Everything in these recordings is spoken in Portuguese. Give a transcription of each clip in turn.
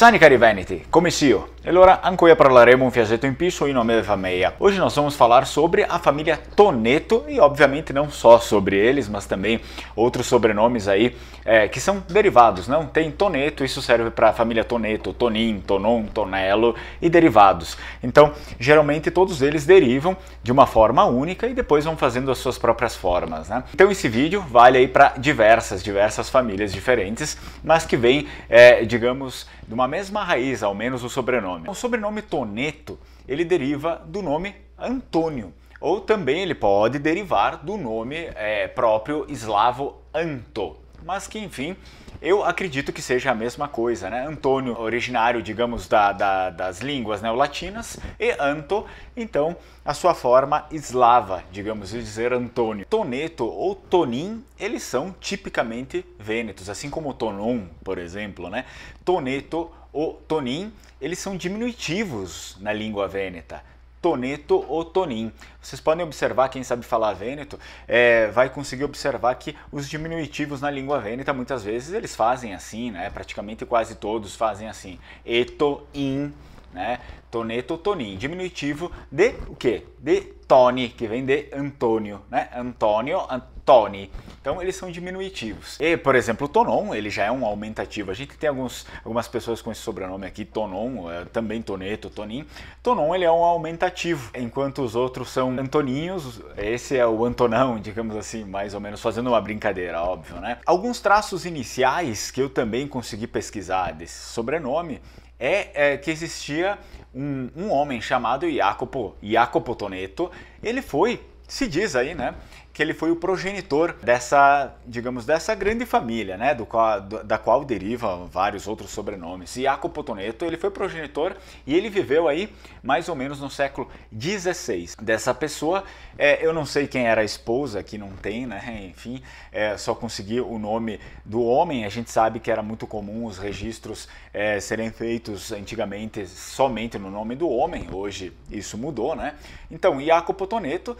Sani cari veneti, come CEO Allora, anche oggi parleremo un em in e sui nomi da famiglia. Hoje nós vamos falar sobre a família Toneto e, obviamente, não só sobre eles, mas também outros sobrenomes aí é, que são derivados, não? Né? Tem Toneto, isso serve para a família Toneto, Tonin, Tonon, Tonello e derivados. Então, geralmente todos eles derivam de uma forma única e depois vão fazendo as suas próprias formas, né? Então, esse vídeo vale aí para diversas, diversas famílias diferentes, mas que vêm, é, eh, digamos, de uma mesma raiz, ao menos o sobrenome sobrenome. O sobrenome Toneto, ele deriva do nome Antônio, ou também ele pode derivar do nome é, próprio eslavo Anto, mas que enfim, eu acredito que seja a mesma coisa, né? Antônio, originário, digamos, da, da, das línguas neolatinas, e Anto, então, a sua forma eslava, digamos de dizer, Antônio. Toneto ou Tonin, eles são tipicamente vênetos, assim como Tonon, por exemplo, né? Toneto o tonin, eles são diminutivos na língua vêneta. Toneto ou Tonin. Vocês podem observar, quem sabe falar vêneto, é, vai conseguir observar que os diminutivos na língua vêneta, muitas vezes, eles fazem assim, né? Praticamente quase todos fazem assim. Eto, in, né? Toneto, Toninho, diminutivo de o quê? De Tony, que vem de Antônio, né? Antônio, Antoni. Então eles são diminutivos. E, por exemplo, Tonon, ele já é um aumentativo. A gente tem alguns, algumas pessoas com esse sobrenome aqui, Tonon, é, também Toneto, Tonin. Tonon, ele é um aumentativo, enquanto os outros são Antoninhos. Esse é o Antonão, digamos assim, mais ou menos, fazendo uma brincadeira, óbvio, né? Alguns traços iniciais que eu também consegui pesquisar desse sobrenome é, é que existia um, um, homem chamado Jacopo, Jacopo Toneto. Ele foi, se diz aí, né? que ele foi o progenitor dessa, digamos, dessa grande família, né, do qual, do, da qual deriva vários outros sobrenomes. E Jacopo Toneto, ele foi progenitor e ele viveu aí mais ou menos no século XVI. Dessa pessoa, é, eu não sei quem era a esposa, que não tem, né, enfim, é, só consegui o nome do homem. A gente sabe que era muito comum os registros é, serem feitos antigamente somente no nome do homem, hoje isso mudou, né. Então, Jacopo Toneto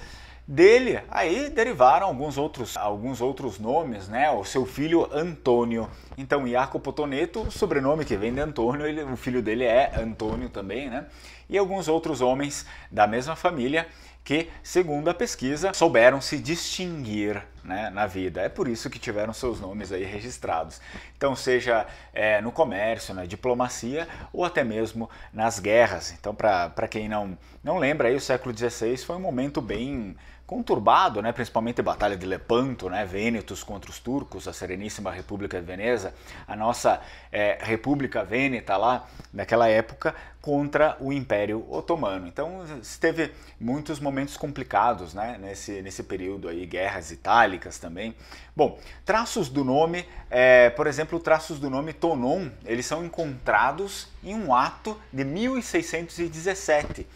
dele. Aí derivaram alguns outros, alguns outros nomes, né? O seu filho Antônio. Então, Jacopo Toneto, o sobrenome que vem de Antônio, ele, o filho dele é Antônio também, né? E alguns outros homens da mesma família que, segundo a pesquisa, souberam se distinguir né, na vida. É por isso que tiveram seus nomes aí registrados. Então, seja é, no comércio, na diplomacia ou até mesmo nas guerras. Então, para quem não, não lembra, aí, o século XVI foi um momento bem conturbado, né, principalmente a Batalha de Lepanto, né, Vênetos contra os turcos, a Sereníssima República de Veneza, a nossa é, República Vêneta lá, naquela época, contra o Império Otomano. Então, teve muitos momentos complicados né, nesse, nesse período aí, guerras itálicas também. Bom, traços do nome, é, por exemplo, traços do nome Tonon, eles são encontrados em um ato de 1617,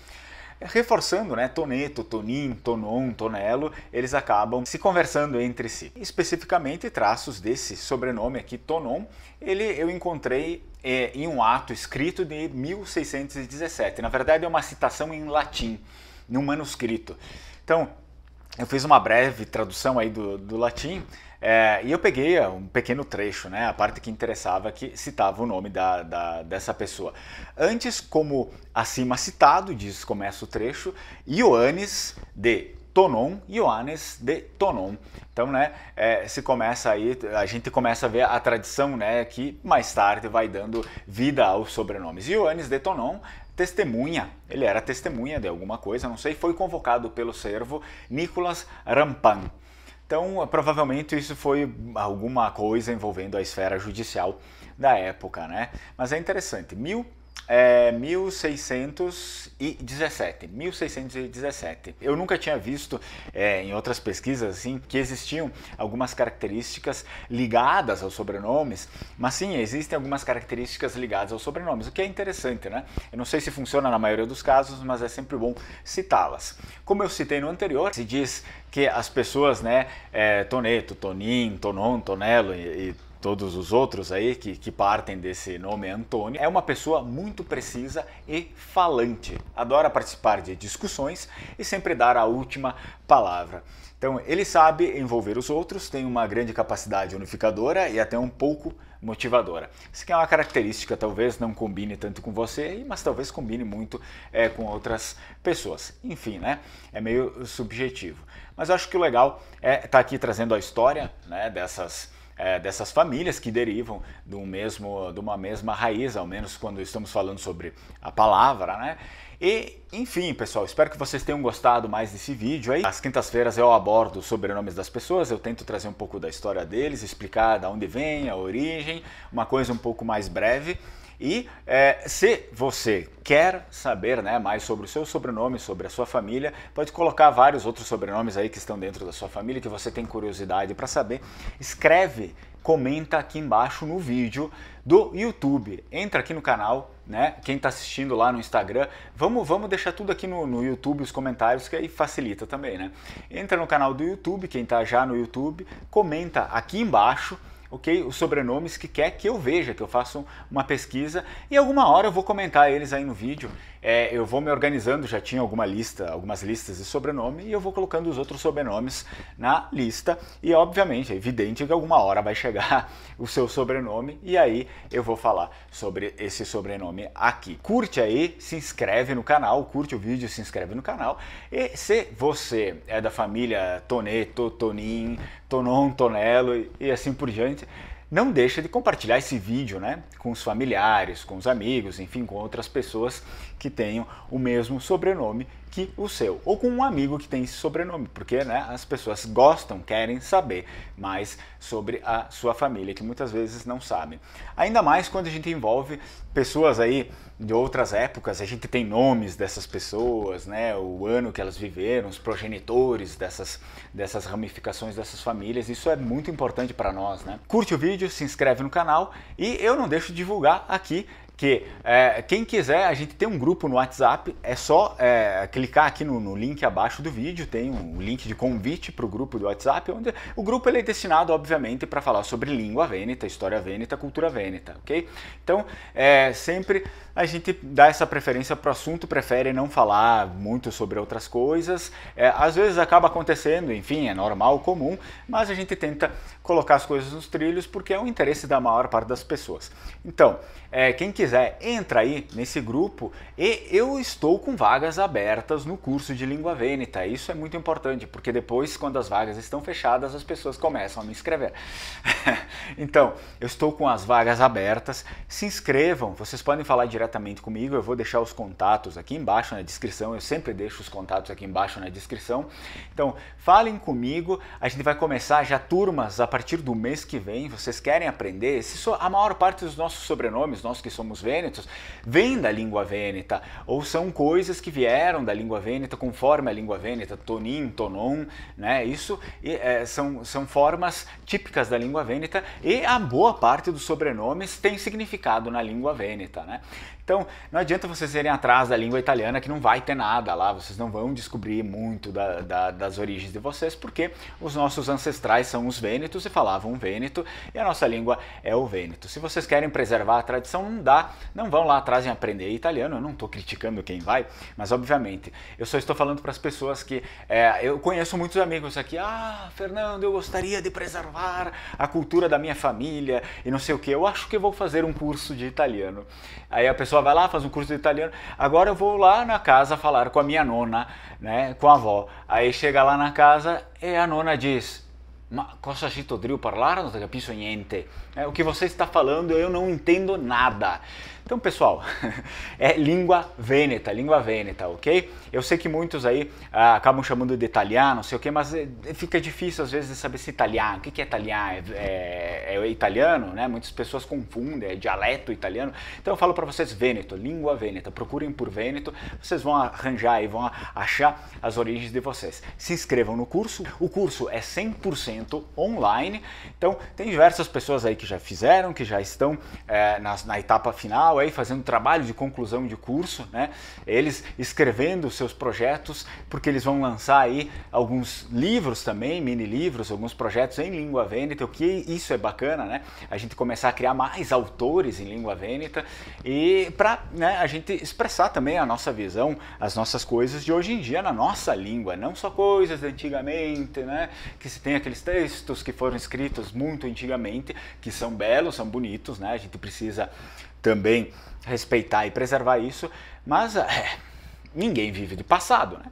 reforçando, né? Toneto, Tonin, Tonon, Tonelo, eles acabam se conversando entre si. Especificamente, traços desse sobrenome aqui, Tonon, ele eu encontrei é, em um ato escrito de 1617. Na verdade, é uma citação em latim, num manuscrito. Então, eu fiz uma breve tradução aí do, do latim é, e eu peguei é, um pequeno trecho, né, a parte que interessava, que citava o nome da, da, dessa pessoa. Antes, como acima citado, diz, começa o trecho, Ioannis de Tonon, Ioannes de Tonon. Então, né, é, se começa aí, a gente começa a ver a tradição, né, que mais tarde vai dando vida aos sobrenomes. Ioannis de Tonon testemunha, ele era testemunha de alguma coisa, não sei, foi convocado pelo servo Nicolas Rampan. Então, provavelmente isso foi alguma coisa envolvendo a esfera judicial da época, né? Mas é interessante, 1000 é 1617. 1617. Eu nunca tinha visto é, em outras pesquisas assim que existiam algumas características ligadas aos sobrenomes, mas sim existem algumas características ligadas aos sobrenomes, o que é interessante, né? Eu não sei se funciona na maioria dos casos, mas é sempre bom citá-las. Como eu citei no anterior, se diz que as pessoas, né, é, Toneto, Tonin, Tonon, Tonelo e, e todos os outros aí que, que partem desse nome Antônio, é uma pessoa muito precisa e falante. Adora participar de discussões e sempre dar a última palavra. Então, ele sabe envolver os outros, tem uma grande capacidade unificadora e até um pouco motivadora. Isso que é uma característica, talvez não combine tanto com você, mas talvez combine muito é, com outras pessoas. Enfim, né? É meio subjetivo. Mas eu acho que o legal é estar tá aqui trazendo a história né, dessas é, dessas famílias que derivam de, um mesmo, de uma mesma raiz, ao menos quando estamos falando sobre a palavra, né? E, enfim, pessoal, espero que vocês tenham gostado mais desse vídeo aí. Às quintas-feiras eu abordo os sobrenomes das pessoas, eu tento trazer um pouco da história deles, explicar de onde vem, a origem, uma coisa um pouco mais breve. E é, se você quer saber né, mais sobre o seu sobrenome, sobre a sua família, pode colocar vários outros sobrenomes aí que estão dentro da sua família que você tem curiosidade para saber. Escreve, comenta aqui embaixo no vídeo do YouTube. Entra aqui no canal, né? Quem está assistindo lá no Instagram, vamos, vamos deixar tudo aqui no, no, YouTube, os comentários, que aí facilita também, né? Entra no canal do YouTube, quem está já no YouTube, comenta aqui embaixo ok? Os sobrenomes que quer que eu veja, que eu faça uma pesquisa e alguma hora eu vou comentar eles aí no vídeo é, eu vou me organizando, já tinha alguma lista, algumas listas de sobrenome, e eu vou colocando os outros sobrenomes na lista. E obviamente é evidente que alguma hora vai chegar o seu sobrenome, e aí eu vou falar sobre esse sobrenome aqui. Curte aí, se inscreve no canal, curte o vídeo, se inscreve no canal. E se você é da família Toneto, Tonin, Tonon, Tonelo e assim por diante, não deixa de compartilhar esse vídeo né, com os familiares, com os amigos, enfim, com outras pessoas que tenham o mesmo sobrenome que o seu, ou com um amigo que tem esse sobrenome, porque né, as pessoas gostam, querem saber mais sobre a sua família, que muitas vezes não sabem. Ainda mais quando a gente envolve pessoas aí de outras épocas, a gente tem nomes dessas pessoas, né, o ano que elas viveram, os progenitores dessas, dessas ramificações dessas famílias, isso é muito importante para nós. Né? Curte o vídeo, se inscreve no canal e eu não deixo de divulgar aqui que é, quem quiser, a gente tem um grupo no WhatsApp, é só é, clicar aqui no, no, link abaixo do vídeo, tem um link de convite para o grupo do WhatsApp, onde o grupo ele é destinado, obviamente, para falar sobre língua vêneta, história vêneta, cultura vêneta, ok? Então, é, sempre a gente dá essa preferência para o assunto, prefere não falar muito sobre outras coisas. É, às vezes acaba acontecendo, enfim, é normal, comum, mas a gente tenta colocar as coisas nos trilhos porque é o interesse da maior parte das pessoas. Então, é, quem quiser, entra aí nesse grupo e eu estou com vagas abertas no curso de língua vêneta. Isso é muito importante porque depois, quando as vagas estão fechadas, as pessoas começam a me inscrever. então, eu estou com as vagas abertas. Se inscrevam, vocês podem falar direto diretamente comigo, eu vou deixar os contatos aqui embaixo na descrição, eu sempre deixo os contatos aqui embaixo na descrição. Então, falem comigo, a gente vai começar já turmas a partir do mês que vem, vocês querem aprender? Se a maior parte dos nossos sobrenomes, nós que somos vênetos, vem da língua vêneta, ou são coisas que vieram da língua vêneta conforme a língua vêneta, tonin, tonon, né? Isso é, são, são formas típicas da língua vêneta e a boa parte dos sobrenomes tem significado na língua vêneta, né? Então, não adianta vocês irem atrás da língua italiana, que não vai ter nada lá, vocês não vão descobrir muito da, da, das origens de vocês, porque os nossos ancestrais são os vênetos e falavam vêneto, e a nossa língua é o vêneto. Se vocês querem preservar a tradição, não dá, não vão lá atrás em aprender italiano, eu não estou criticando quem vai, mas obviamente, eu só estou falando para as pessoas que é, eu conheço muitos amigos aqui, ah, Fernando, eu gostaria de preservar a cultura da minha família e não sei o que, eu acho que vou fazer um curso de italiano. Aí a pessoa vai lá, faz um curso de italiano. Agora eu vou lá na casa falar com a minha nona, né, com a avó. Aí chega lá na casa e a nona diz: Ma cosa ci to devo parlare? Não capisco niente. É, o que você está falando eu não entendo nada. Então, pessoal, é língua vêneta, língua vêneta, ok? Eu sei que muitos aí ah, acabam chamando de italiano, não sei o que, mas eh, fica difícil às vezes saber se italiano, o que, é italiano? É, é, é, italiano, né? Muitas pessoas confundem, é dialeto italiano. Então, eu falo para vocês vêneto, língua vêneta. Procurem por vêneto, vocês vão arranjar e vão achar as origens de vocês. Se inscrevam no curso. O curso é 100% 100% online. Então, tem diversas pessoas aí que já fizeram, que já estão é, na, na, etapa final, aí fazendo trabalho de conclusão de curso, né? Eles escrevendo seus projetos, porque eles vão lançar aí alguns livros também, mini livros, alguns projetos em língua vêneta, o que isso é bacana, né? A gente começar a criar mais autores em língua vêneta e para né, a gente expressar também a nossa visão, as nossas coisas de hoje em dia na nossa língua, não só coisas de antigamente, né? Que se tem aqueles textos que foram escritos muito antigamente, que são belos, são bonitos, né? A gente precisa também respeitar e preservar isso, mas é, ninguém vive de passado, né?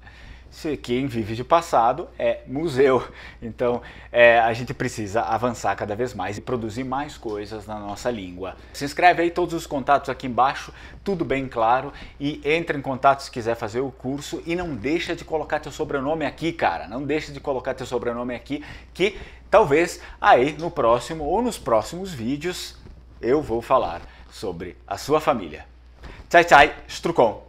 se quem vive de passado é museu. Então é, a gente precisa avançar cada vez mais e produzir mais coisas na nossa língua. Se inscreve aí, todos os contatos aqui embaixo, tudo bem claro. E entre em contato se quiser fazer o curso e não deixa de colocar teu sobrenome aqui, cara. Não deixa de colocar teu sobrenome aqui, que talvez aí no próximo ou nos próximos vídeos eu vou falar sobre a sua família. Tchau, tchau, Strucon!